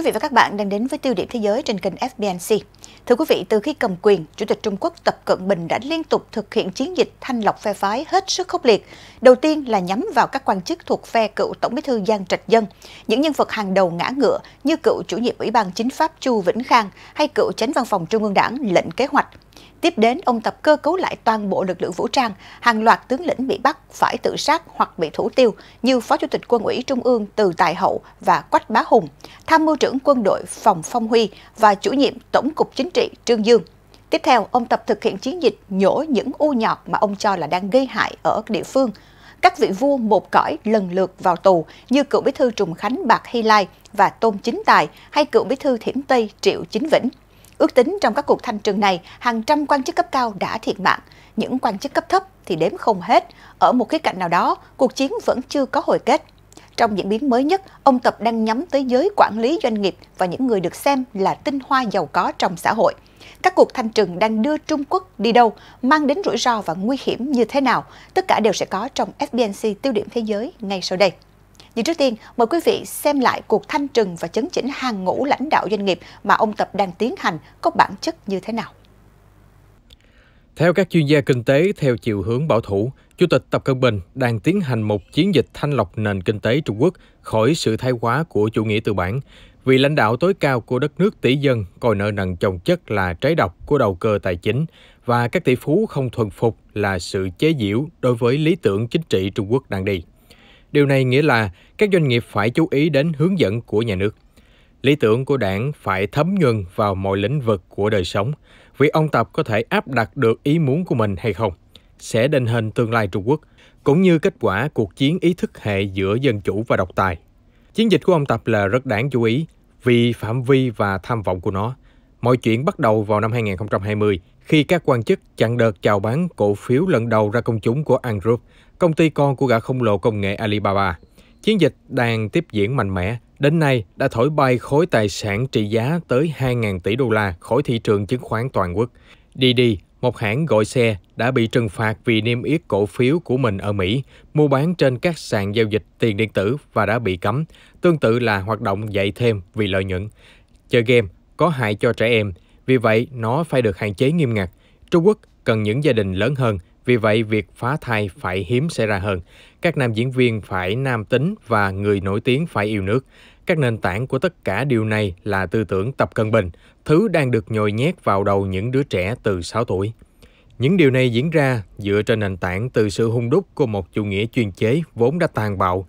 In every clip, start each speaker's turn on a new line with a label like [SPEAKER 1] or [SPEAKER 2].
[SPEAKER 1] Quý vị và các bạn đang đến với tiêu điểm thế giới trên kênh FBNC. Thưa quý vị, từ khi cầm quyền, Chủ tịch Trung Quốc Tập Cận Bình đã liên tục thực hiện chiến dịch thanh lọc phe phái hết sức khốc liệt. Đầu tiên là nhắm vào các quan chức thuộc phe cựu Tổng bí thư Giang Trạch Dân, những nhân vật hàng đầu ngã ngựa như cựu chủ nhiệm Ủy ban Chính pháp Chu Vĩnh Khang hay cựu tránh văn phòng Trung ương Đảng lệnh kế hoạch Tiếp đến, ông Tập cơ cấu lại toàn bộ lực lượng vũ trang, hàng loạt tướng lĩnh bị bắt phải tự sát hoặc bị thủ tiêu như Phó Chủ tịch Quân ủy Trung ương Từ Tài Hậu và Quách Bá Hùng, Tham mưu trưởng quân đội Phòng Phong Huy và chủ nhiệm Tổng cục Chính trị Trương Dương. Tiếp theo, ông Tập thực hiện chiến dịch nhổ những u nhọt mà ông cho là đang gây hại ở địa phương. Các vị vua một cõi lần lượt vào tù như cựu bí thư Trùng Khánh Bạc Hy Lai và Tôn Chính Tài hay cựu bí thư Thiểm Tây Triệu Chính Vĩnh. Ước tính trong các cuộc thanh trừng này, hàng trăm quan chức cấp cao đã thiệt mạng, những quan chức cấp thấp thì đếm không hết. Ở một khía cạnh nào đó, cuộc chiến vẫn chưa có hồi kết. Trong diễn biến mới nhất, ông Tập đang nhắm tới giới quản lý doanh nghiệp và những người được xem là tinh hoa giàu có trong xã hội. Các cuộc thanh trừng đang đưa Trung Quốc đi đâu, mang đến rủi ro và nguy hiểm như thế nào, tất cả đều sẽ có trong FBNC tiêu điểm thế giới ngay sau đây. Nhưng trước tiên, mời quý vị xem lại cuộc thanh trừng và chấn chỉnh hàng ngũ lãnh đạo doanh nghiệp mà ông Tập đang tiến hành có bản chất như thế nào.
[SPEAKER 2] Theo các chuyên gia kinh tế theo chiều hướng bảo thủ, Chủ tịch Tập Cận Bình đang tiến hành một chiến dịch thanh lọc nền kinh tế Trung Quốc khỏi sự thay hóa của chủ nghĩa tư bản. vì lãnh đạo tối cao của đất nước tỷ dân coi nợ nần chồng chất là trái độc của đầu cơ tài chính và các tỷ phú không thuần phục là sự chế giễu đối với lý tưởng chính trị Trung Quốc đang đi. Điều này nghĩa là các doanh nghiệp phải chú ý đến hướng dẫn của nhà nước. Lý tưởng của đảng phải thấm nhuần vào mọi lĩnh vực của đời sống, vì ông Tập có thể áp đặt được ý muốn của mình hay không, sẽ định hình tương lai Trung Quốc, cũng như kết quả cuộc chiến ý thức hệ giữa dân chủ và độc tài. Chiến dịch của ông Tập là rất đáng chú ý vì phạm vi và tham vọng của nó. Mọi chuyện bắt đầu vào năm 2020 khi các quan chức chặn đợt chào bán cổ phiếu lần đầu ra công chúng của An Group công ty con của gã khổng lồ công nghệ Alibaba. Chiến dịch đang tiếp diễn mạnh mẽ, đến nay đã thổi bay khối tài sản trị giá tới 2.000 tỷ đô la khỏi thị trường chứng khoán toàn quốc. DiDi, một hãng gọi xe, đã bị trừng phạt vì niêm yết cổ phiếu của mình ở Mỹ, mua bán trên các sàn giao dịch tiền điện tử và đã bị cấm. Tương tự là hoạt động dạy thêm vì lợi nhuận. Chơi game có hại cho trẻ em, vì vậy nó phải được hạn chế nghiêm ngặt. Trung Quốc cần những gia đình lớn hơn vì vậy, việc phá thai phải hiếm xảy ra hơn. Các nam diễn viên phải nam tính và người nổi tiếng phải yêu nước. Các nền tảng của tất cả điều này là tư tưởng tập cân bình, thứ đang được nhồi nhét vào đầu những đứa trẻ từ 6 tuổi. Những điều này diễn ra dựa trên nền tảng từ sự hung đúc của một chủ nghĩa chuyên chế vốn đã tàn bạo.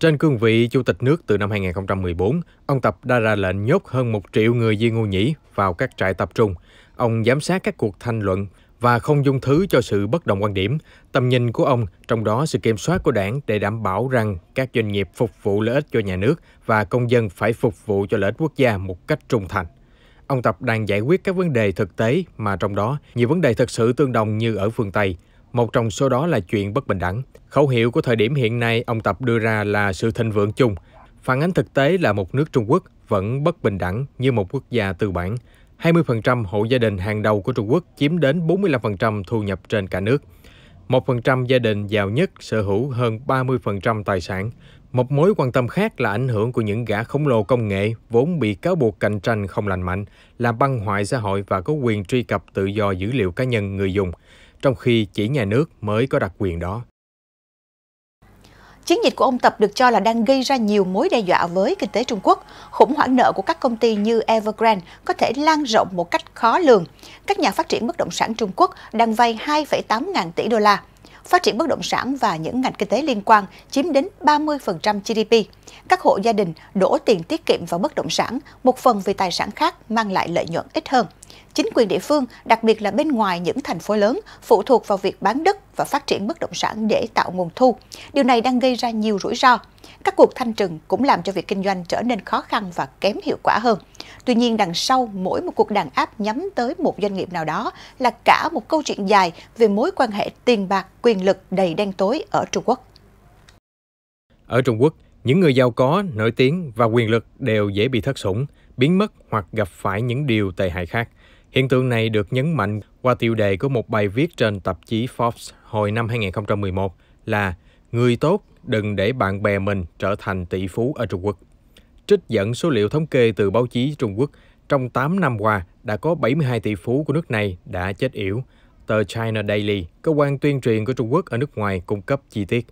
[SPEAKER 2] Trên cương vị Chủ tịch nước từ năm 2014, ông Tập đã ra lệnh nhốt hơn một triệu người Di Ngô Nhĩ vào các trại tập trung. Ông giám sát các cuộc thanh luận và không dung thứ cho sự bất đồng quan điểm, tầm nhìn của ông, trong đó sự kiểm soát của đảng để đảm bảo rằng các doanh nghiệp phục vụ lợi ích cho nhà nước và công dân phải phục vụ cho lợi ích quốc gia một cách trung thành. Ông Tập đang giải quyết các vấn đề thực tế mà trong đó nhiều vấn đề thực sự tương đồng như ở phương Tây. Một trong số đó là chuyện bất bình đẳng. Khẩu hiệu của thời điểm hiện nay ông Tập đưa ra là sự thịnh vượng chung. Phản ánh thực tế là một nước Trung Quốc vẫn bất bình đẳng như một quốc gia tư bản, 20% hộ gia đình hàng đầu của Trung Quốc chiếm đến 45% thu nhập trên cả nước. 1% gia đình giàu nhất sở hữu hơn 30% tài sản. Một mối quan tâm khác là ảnh hưởng của những gã khổng lồ công nghệ vốn bị cáo buộc cạnh tranh không lành mạnh, làm băng hoại xã hội và có quyền truy cập tự do dữ liệu cá nhân người dùng, trong khi chỉ nhà nước mới có đặc quyền đó.
[SPEAKER 1] Chiến dịch của ông Tập được cho là đang gây ra nhiều mối đe dọa với kinh tế Trung Quốc. Khủng hoảng nợ của các công ty như Evergrande có thể lan rộng một cách khó lường. Các nhà phát triển bất động sản Trung Quốc đang vay 2,8 ngàn tỷ đô la phát triển bất động sản và những ngành kinh tế liên quan chiếm đến 30% GDP. Các hộ gia đình đổ tiền tiết kiệm vào bất động sản, một phần vì tài sản khác mang lại lợi nhuận ít hơn. Chính quyền địa phương, đặc biệt là bên ngoài những thành phố lớn, phụ thuộc vào việc bán đất và phát triển bất động sản để tạo nguồn thu. Điều này đang gây ra nhiều rủi ro. Các cuộc thanh trừng cũng làm cho việc kinh doanh trở nên khó khăn và kém hiệu quả hơn. Tuy nhiên đằng sau mỗi một cuộc đàn áp nhắm tới một doanh nghiệp nào đó là cả một câu chuyện dài về mối quan hệ tiền bạc, quyền lực đầy đen tối ở Trung Quốc.
[SPEAKER 2] Ở Trung Quốc, những người giàu có, nổi tiếng và quyền lực đều dễ bị thất sủng, biến mất hoặc gặp phải những điều tệ hại khác. Hiện tượng này được nhấn mạnh qua tiêu đề của một bài viết trên tạp chí Forbes hồi năm 2011 là Người tốt đừng để bạn bè mình trở thành tỷ phú ở Trung Quốc trích dẫn số liệu thống kê từ báo chí Trung Quốc, trong 8 năm qua đã có 72 tỷ phú của nước này đã chết yểu. Tờ China Daily, cơ quan tuyên truyền của Trung Quốc ở nước ngoài cung cấp chi tiết.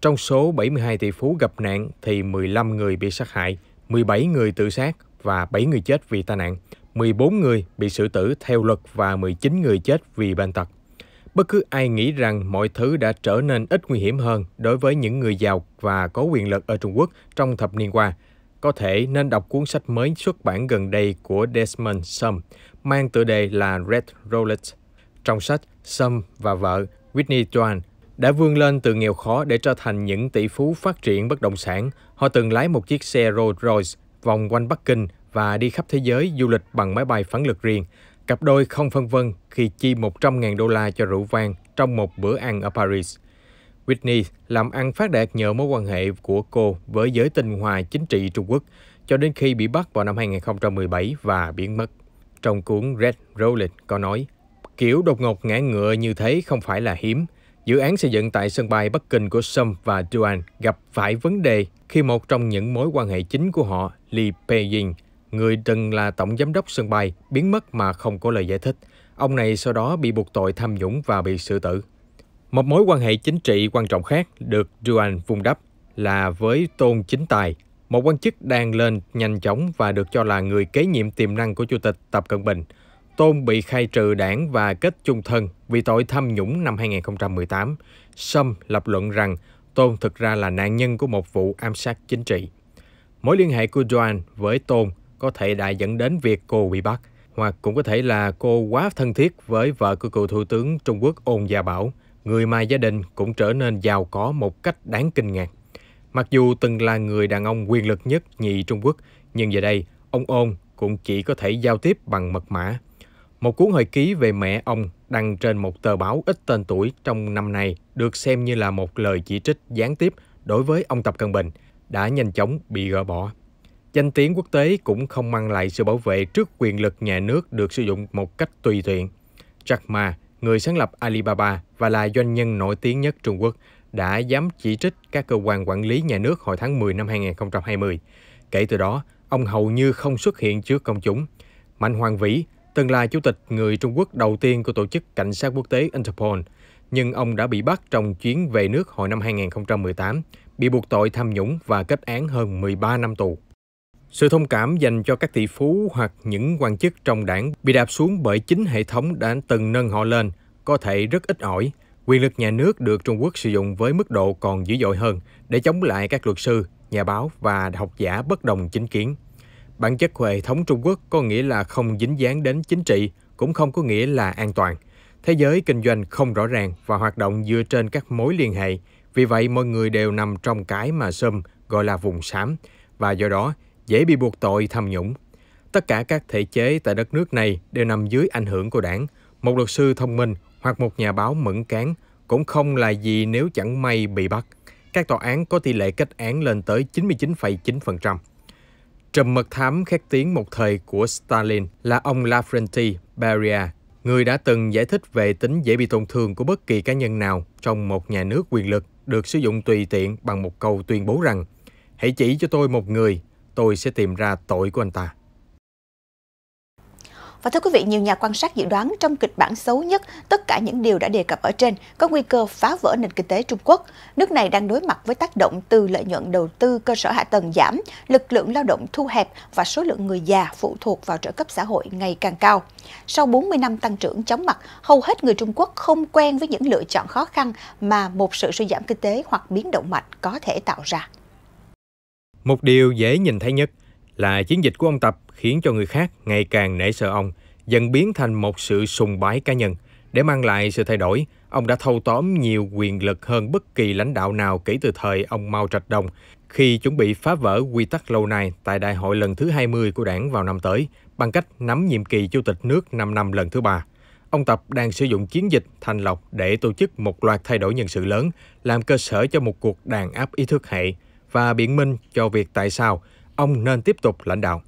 [SPEAKER 2] Trong số 72 tỷ phú gặp nạn thì 15 người bị sát hại, 17 người tự sát và 7 người chết vì tai nạn, 14 người bị xử tử theo luật và 19 người chết vì bệnh tật. Bất cứ ai nghĩ rằng mọi thứ đã trở nên ít nguy hiểm hơn đối với những người giàu và có quyền lực ở Trung Quốc trong thập niên qua, có thể nên đọc cuốn sách mới xuất bản gần đây của Desmond Sum, mang tựa đề là Red Roulette. Trong sách, Sum và vợ Whitney Tran đã vươn lên từ nghèo khó để trở thành những tỷ phú phát triển bất động sản. Họ từng lái một chiếc xe Rolls Royce vòng quanh Bắc Kinh và đi khắp thế giới du lịch bằng máy bay phản lực riêng. Cặp đôi không phân vân khi chi 100.000 đô la cho rượu vang trong một bữa ăn ở Paris – Whitney làm ăn phát đạt nhờ mối quan hệ của cô với giới tinh hoa chính trị Trung Quốc cho đến khi bị bắt vào năm 2017 và biến mất. Trong cuốn Red Rolling có nói, kiểu đột ngột ngã ngựa như thế không phải là hiếm. Dự án xây dựng tại sân bay Bắc Kinh của Sum và Duan gặp phải vấn đề khi một trong những mối quan hệ chính của họ, Li Peiying, người từng là tổng giám đốc sân bay, biến mất mà không có lời giải thích. Ông này sau đó bị buộc tội tham nhũng và bị xử tử. Một mối quan hệ chính trị quan trọng khác được Duan vung đắp là với Tôn Chính Tài, một quan chức đang lên nhanh chóng và được cho là người kế nhiệm tiềm năng của Chủ tịch Tập Cận Bình. Tôn bị khai trừ đảng và kết chung thân vì tội tham nhũng năm 2018. Sâm lập luận rằng Tôn thực ra là nạn nhân của một vụ ám sát chính trị. Mối liên hệ của Joan với Tôn có thể đã dẫn đến việc cô bị bắt, hoặc cũng có thể là cô quá thân thiết với vợ của cựu Thủ tướng Trung Quốc Ôn Gia Bảo – người mà gia đình cũng trở nên giàu có một cách đáng kinh ngạc. Mặc dù từng là người đàn ông quyền lực nhất nhì Trung Quốc, nhưng giờ đây, ông Ôn cũng chỉ có thể giao tiếp bằng mật mã. Một cuốn hồi ký về mẹ ông đăng trên một tờ báo ít tên tuổi trong năm nay được xem như là một lời chỉ trích gián tiếp đối với ông Tập Cận Bình đã nhanh chóng bị gỡ bỏ. Danh tiếng quốc tế cũng không mang lại sự bảo vệ trước quyền lực nhà nước được sử dụng một cách tùy tiện. Jack Ma người sáng lập Alibaba và là doanh nhân nổi tiếng nhất Trung Quốc, đã dám chỉ trích các cơ quan quản lý nhà nước hồi tháng 10 năm 2020. Kể từ đó, ông hầu như không xuất hiện trước công chúng. Mạnh Hoàng Vĩ, từng là chủ tịch người Trung Quốc đầu tiên của tổ chức cảnh sát quốc tế Interpol, nhưng ông đã bị bắt trong chuyến về nước hồi năm 2018, bị buộc tội tham nhũng và kết án hơn 13 năm tù. Sự thông cảm dành cho các tỷ phú hoặc những quan chức trong đảng bị đạp xuống bởi chính hệ thống đã từng nâng họ lên có thể rất ít ỏi. Quyền lực nhà nước được Trung Quốc sử dụng với mức độ còn dữ dội hơn để chống lại các luật sư, nhà báo và học giả bất đồng chính kiến. Bản chất của hệ thống Trung Quốc có nghĩa là không dính dáng đến chính trị, cũng không có nghĩa là an toàn. Thế giới kinh doanh không rõ ràng và hoạt động dựa trên các mối liên hệ. Vì vậy, mọi người đều nằm trong cái mà Sâm gọi là vùng xám. Và do đó, dễ bị buộc tội tham nhũng. Tất cả các thể chế tại đất nước này đều nằm dưới ảnh hưởng của đảng. Một luật sư thông minh hoặc một nhà báo mẫn cán cũng không là gì nếu chẳng may bị bắt. Các tòa án có tỷ lệ kết án lên tới 99,9%. Trầm mật thám khét tiếng một thời của Stalin là ông Lafrenti Beria, người đã từng giải thích về tính dễ bị tổn thương của bất kỳ cá nhân nào trong một nhà nước quyền lực được sử dụng tùy tiện bằng một câu tuyên bố rằng hãy chỉ cho tôi một người tôi sẽ tìm ra tội của anh ta.
[SPEAKER 1] Và thưa quý vị, nhiều nhà quan sát dự đoán trong kịch bản xấu nhất, tất cả những điều đã đề cập ở trên có nguy cơ phá vỡ nền kinh tế Trung Quốc. Nước này đang đối mặt với tác động từ lợi nhuận đầu tư cơ sở hạ tầng giảm, lực lượng lao động thu hẹp và số lượng người già phụ thuộc vào trợ cấp xã hội ngày càng cao. Sau 40 năm tăng trưởng chóng mặt, hầu hết người Trung Quốc không quen với những lựa chọn khó khăn mà một sự suy giảm kinh tế hoặc biến động mạnh có thể tạo ra.
[SPEAKER 2] Một điều dễ nhìn thấy nhất là chiến dịch của ông Tập khiến cho người khác ngày càng nể sợ ông, dần biến thành một sự sùng bái cá nhân. Để mang lại sự thay đổi, ông đã thâu tóm nhiều quyền lực hơn bất kỳ lãnh đạo nào kể từ thời ông Mao Trạch Đông, khi chuẩn bị phá vỡ quy tắc lâu nay tại đại hội lần thứ 20 của đảng vào năm tới, bằng cách nắm nhiệm kỳ chủ tịch nước 5 năm lần thứ ba. Ông Tập đang sử dụng chiến dịch thành lọc để tổ chức một loạt thay đổi nhân sự lớn, làm cơ sở cho một cuộc đàn áp ý thức hệ và biện minh cho việc tại sao ông nên tiếp tục lãnh đạo.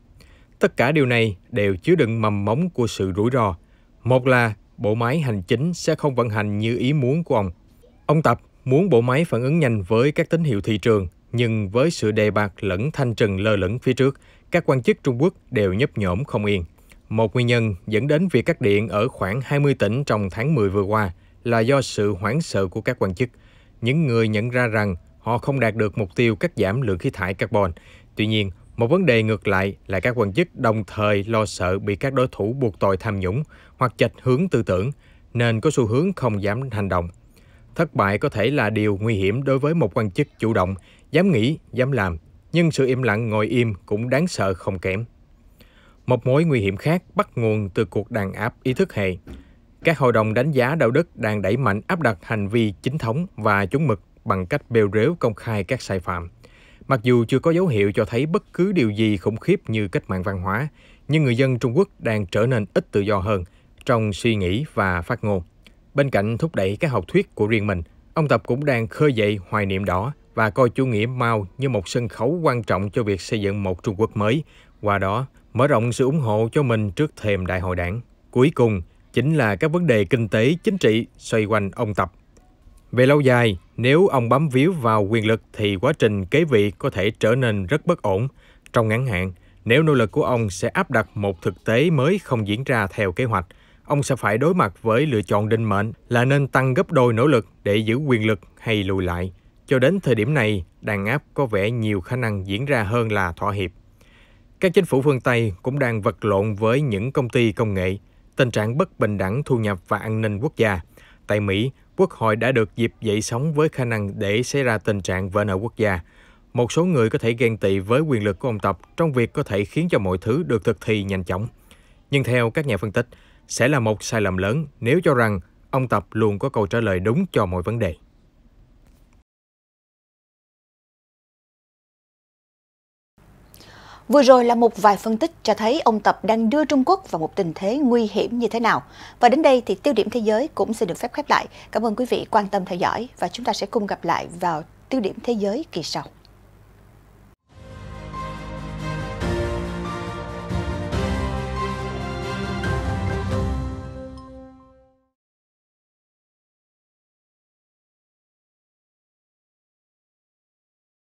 [SPEAKER 2] Tất cả điều này đều chứa đựng mầm mống của sự rủi ro. Một là bộ máy hành chính sẽ không vận hành như ý muốn của ông. Ông Tập muốn bộ máy phản ứng nhanh với các tín hiệu thị trường, nhưng với sự đề bạc lẫn thanh trừng lơ lửng phía trước, các quan chức Trung Quốc đều nhấp nhổm không yên. Một nguyên nhân dẫn đến việc cắt điện ở khoảng 20 tỉnh trong tháng 10 vừa qua là do sự hoảng sợ của các quan chức. Những người nhận ra rằng họ không đạt được mục tiêu cắt giảm lượng khí thải carbon. Tuy nhiên, một vấn đề ngược lại là các quan chức đồng thời lo sợ bị các đối thủ buộc tội tham nhũng hoặc chệch hướng tư tưởng, nên có xu hướng không dám hành động. Thất bại có thể là điều nguy hiểm đối với một quan chức chủ động, dám nghĩ, dám làm, nhưng sự im lặng ngồi im cũng đáng sợ không kém. Một mối nguy hiểm khác bắt nguồn từ cuộc đàn áp ý thức hệ. Các hội đồng đánh giá đạo đức đang đẩy mạnh áp đặt hành vi chính thống và chuẩn mực bằng cách bêu rếu công khai các sai phạm. Mặc dù chưa có dấu hiệu cho thấy bất cứ điều gì khủng khiếp như cách mạng văn hóa, nhưng người dân Trung Quốc đang trở nên ít tự do hơn trong suy nghĩ và phát ngôn. Bên cạnh thúc đẩy các học thuyết của riêng mình, ông Tập cũng đang khơi dậy hoài niệm đỏ và coi chủ nghĩa Mao như một sân khấu quan trọng cho việc xây dựng một Trung Quốc mới, qua đó mở rộng sự ủng hộ cho mình trước thềm đại hội đảng. Cuối cùng, chính là các vấn đề kinh tế chính trị xoay quanh ông Tập. Về lâu dài, nếu ông bám víu vào quyền lực thì quá trình kế vị có thể trở nên rất bất ổn. Trong ngắn hạn, nếu nỗ lực của ông sẽ áp đặt một thực tế mới không diễn ra theo kế hoạch, ông sẽ phải đối mặt với lựa chọn định mệnh là nên tăng gấp đôi nỗ lực để giữ quyền lực hay lùi lại. Cho đến thời điểm này, đàn áp có vẻ nhiều khả năng diễn ra hơn là thỏa hiệp. Các chính phủ phương Tây cũng đang vật lộn với những công ty công nghệ, tình trạng bất bình đẳng thu nhập và an ninh quốc gia. Tại Mỹ, quốc hội đã được dịp dậy sóng với khả năng để xảy ra tình trạng vỡ nợ quốc gia. Một số người có thể ghen tị với quyền lực của ông Tập trong việc có thể khiến cho mọi thứ được thực thi nhanh chóng. Nhưng theo các nhà phân tích, sẽ là một sai lầm lớn nếu cho rằng ông Tập luôn có câu trả lời đúng cho mọi vấn đề.
[SPEAKER 1] Vừa rồi là một vài phân tích cho thấy ông Tập đang đưa Trung Quốc vào một tình thế nguy hiểm như thế nào. Và đến đây thì tiêu điểm thế giới cũng sẽ được phép khép lại. Cảm ơn quý vị quan tâm theo dõi và chúng ta sẽ cùng gặp lại vào tiêu điểm thế giới kỳ sau.